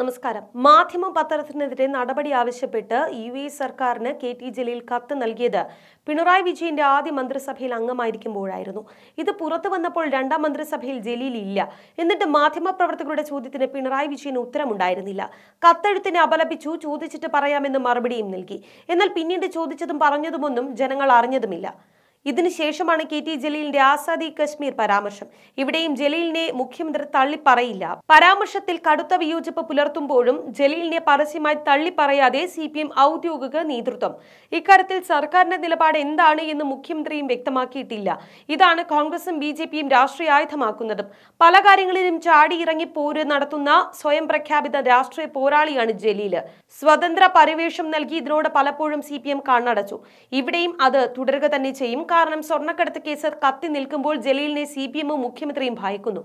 നമസ്കാരം മാധ്യമ പത്രത്തിനെതിരെ നടപടി ആവശ്യപ്പെട്ട് യു എ സർക്കാരിന് കെ ടി ജലീൽ കത്ത് നൽകിയത് പിണറായി വിജയന്റെ ആദ്യ മന്ത്രിസഭയിൽ അംഗമായിരിക്കുമ്പോഴായിരുന്നു ഇത് പുറത്തു വന്നപ്പോൾ രണ്ടാം മന്ത്രിസഭയിൽ ജലീൽ ഇല്ല എന്നിട്ട് മാധ്യമപ്രവർത്തകരുടെ ചോദ്യത്തിന് പിണറായി വിജയൻ ഉത്തരമുണ്ടായിരുന്നില്ല കത്തെഴുത്തിനെ അപലപിച്ചു ചോദിച്ചിട്ട് പറയാമെന്ന് മറുപടിയും നൽകി എന്നാൽ പിന്നീട് ചോദിച്ചതും പറഞ്ഞതുമൊന്നും ജനങ്ങൾ അറിഞ്ഞതുമില്ല ഇതിനുശേഷമാണ് കെ ടി ജലീലിന്റെ ആസാദി കശ്മീർ പരാമർശം ഇവിടെയും ജലീലിനെ മുഖ്യമന്ത്രി തള്ളിപ്പറയില്ല പരാമർശത്തിൽ കടുത്ത വിയോജിപ്പ് പുലർത്തുമ്പോഴും ജലീലിനെ പരസ്യമായി തള്ളിപ്പറയാതെ സി പി എം ഔദ്യോഗിക നേതൃത്വം ഇക്കാര്യത്തിൽ സർക്കാരിന്റെ നിലപാട് എന്താണ് എന്ന് മുഖ്യമന്ത്രിയും വ്യക്തമാക്കിയിട്ടില്ല ഇതാണ് കോൺഗ്രസും ബി ജെ പിയും രാഷ്ട്രീയ ആയുധമാക്കുന്നതും പല കാര്യങ്ങളിലും ചാടിയിറങ്ങി പോര് നടത്തുന്ന സ്വയം പ്രഖ്യാപിത രാഷ്ട്രീയ പോരാളിയാണ് ജലീല് സ്വതന്ത്ര പരിവേഷം നൽകി ഇതിനോട് പലപ്പോഴും സി പി എം കണ്ണടച്ചു ഇവിടെയും അത് തുടരുക തന്നെ ചെയ്യും കാരണം സ്വർണ്ണക്കടത്ത് കേസ് കത്തി നിൽക്കുമ്പോൾ ജലീലിനെ സി പി എമ്മും മുഖ്യമന്ത്രിയും ഭയക്കുന്നു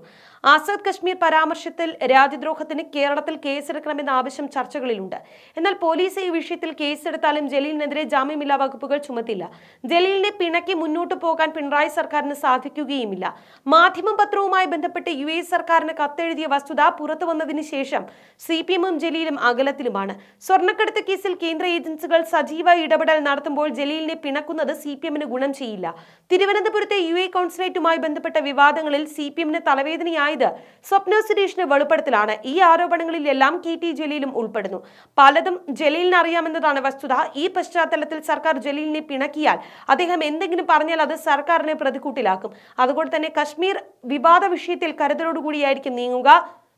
ആസാദ് കശ്മീർ പരാമർശത്തിൽ രാജ്യദ്രോഹത്തിന് കേരളത്തിൽ കേസെടുക്കണമെന്ന ആവശ്യം ചർച്ചകളിലുണ്ട് എന്നാൽ പോലീസ് ഈ വിഷയത്തിൽ കേസെടുത്താലും ജലീലിനെതിരെ ജാമ്യമില്ലാ വകുപ്പുകൾ ചുമത്തില്ല ജലീലിനെ പിണക്കി മുന്നോട്ട് പോകാൻ പിണറായി സർക്കാരിന് സാധിക്കുകയുമില്ല മാധ്യമ പത്രവുമായി ബന്ധപ്പെട്ട് യു എ സർക്കാരിന് കത്തെഴുതിയ വസ്തുത പുറത്തു വന്നതിന് ശേഷം സി പി എമ്മും ജലീലും അകലത്തിലുമാണ് സ്വർണ്ണക്കടത്ത് കേസിൽ കേന്ദ്ര ഏജൻസികൾ സജീവ ഇടപെടൽ നടത്തുമ്പോൾ ജലീലിനെ പിണക്കുന്നത് സി പി എമ്മിന് ഗുണം ചെയ്യും നടത്തിയില്ല തിരുവനന്തപുരത്തെ യു എ കോൺസുലേറ്റുമായി ബന്ധപ്പെട്ട വിവാദങ്ങളിൽ സി പി എമ്മിന് തലവേദനയായത് സ്വപ്ന സുരേഷിന് വെളിപ്പെടുത്തലാണ് ഈ ആരോപണങ്ങളിലെല്ലാം കി ടി ജലീലും ഉൾപ്പെടുന്നു പലതും ജലീലിന് അറിയാമെന്നതാണ് വസ്തുത ഈ പശ്ചാത്തലത്തിൽ സർക്കാർ ജലീലിനെ പിണക്കിയാൽ അദ്ദേഹം എന്തെങ്കിലും പറഞ്ഞാൽ അത് സർക്കാരിനെ പ്രതിക്കൂട്ടിലാക്കും അതുകൊണ്ട് തന്നെ കശ്മീർ വിവാദ വിഷയത്തിൽ കരുതലോടുകൂടിയായിരിക്കും നീങ്ങുക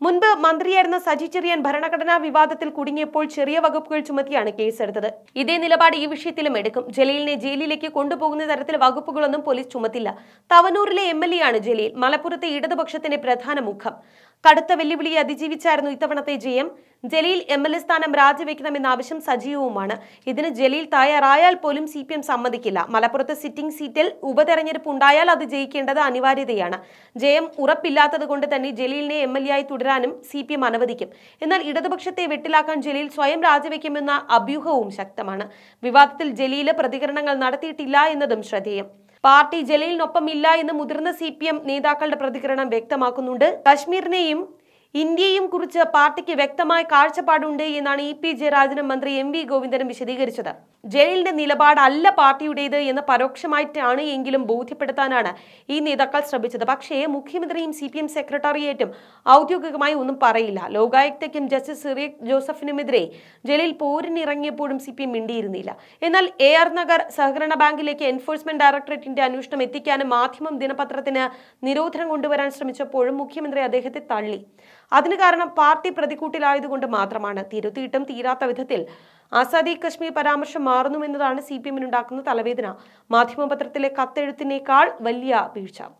മുൻപ് മന്ത്രിയായിരുന്ന സജി ചെറിയാൻ ഭരണഘടനാ വിവാദത്തിൽ കുടുങ്ങിയപ്പോൾ ചെറിയ വകുപ്പുകൾ ചുമത്തിയാണ് കേസെടുത്തത് ഇതേ നിലപാട് ഈ വിഷയത്തിലും എടുക്കും ജലീലിനെ ജയിലിലേക്ക് കൊണ്ടുപോകുന്ന തരത്തിൽ വകുപ്പുകളൊന്നും പോലീസ് ചുമത്തില്ല തവനൂരിലെ എം എൽ എ ആണ് ജലീൽ മലപ്പുറത്തെ ഇടതുപക്ഷത്തിന്റെ പ്രധാന മുഖം കടുത്ത വെല്ലുവിളിയെ അതിജീവിച്ചായിരുന്നു ഇത്തവണത്തെ ജയം ജലീൽ എം എൽ എ സ്ഥാനം രാജിവെക്കണമെന്ന ആവശ്യം സജീവവുമാണ് ഇതിന് ജലീൽ തയ്യാറായാൽ പോലും സി സമ്മതിക്കില്ല മലപ്പുറത്ത് സിറ്റിംഗ് സീറ്റിൽ ഉപതെരഞ്ഞെടുപ്പ് ഉണ്ടായാൽ അത് ജയിക്കേണ്ടത് അനിവാര്യതയാണ് ജയം ഉറപ്പില്ലാത്തതുകൊണ്ട് തന്നെ ജലീലിനെ എം എൽ എ ആയി തുടരാനും സി പി എം അനുവദിക്കും എന്നാൽ ഇടതുപക്ഷത്തെ വെട്ടിലാക്കാൻ ജലീൽ സ്വയം രാജിവെക്കുമെന്ന അഭ്യൂഹവും ശക്തമാണ് വിവാദത്തിൽ ജലീല് പ്രതികരണങ്ങൾ നടത്തിയിട്ടില്ല എന്നതും ശ്രദ്ധേയം പാർട്ടി ജലീലിനൊപ്പം ഇല്ല എന്ന് മുതിർന്ന സി പി എം നേതാക്കളുടെ പ്രതികരണം വ്യക്തമാക്കുന്നുണ്ട് കശ്മീരിനെയും ഇന്ത്യയും കുറിച്ച് പാർട്ടിക്ക് വ്യക്തമായ കാഴ്ചപ്പാടുണ്ട് എന്നാണ് ഇ പി ജയരാജന് മന്ത്രി എം വി ഗോവിന്ദനും വിശദീകരിച്ചത് ജയിലിന്റെ നിലപാടല്ല പാർട്ടിയുടേത് എന്ന് പരോക്ഷമായിട്ടാണ് എങ്കിലും ബോധ്യപ്പെടുത്താനാണ് ഈ നേതാക്കൾ ശ്രമിച്ചത് പക്ഷേ മുഖ്യമന്ത്രിയും സി പി എം സെക്രട്ടേറിയറ്റും ഔദ്യോഗികമായി ഒന്നും പറയില്ല ലോകായുക്തയ്ക്കും ജസ്റ്റിസ് സിറിയ ജോസഫിനുമെതിരെ ജയിലിൽ പോരിനിറങ്ങിയപ്പോഴും സി പി എം മിണ്ടിയിരുന്നില്ല എന്നാൽ എ ആർ നഗർ സഹകരണ ബാങ്കിലേക്ക് എൻഫോഴ്സ്മെന്റ് ഡയറക്ടറേറ്റിന്റെ അന്വേഷണം എത്തിക്കാനും മാധ്യമം ദിനപത്രത്തിന് നിരോധനം കൊണ്ടുവരാൻ ശ്രമിച്ചപ്പോഴും മുഖ്യമന്ത്രി അദ്ദേഹത്തെ തള്ളി അതിന് കാരണം പാർട്ടി പ്രതിക്കൂട്ടിലായതുകൊണ്ട് മാത്രമാണ് തിരുത്തിയിട്ടും തീരാത്ത വിധത്തിൽ ആസാദി കശ്മീർ പരാമർശം മാറുന്നുവെന്നതാണ് സി പി എമ്മിനുണ്ടാക്കുന്ന തലവേദന മാധ്യമപത്രത്തിലെ കത്തെഴുത്തിനേക്കാൾ വലിയ വീഴ്ച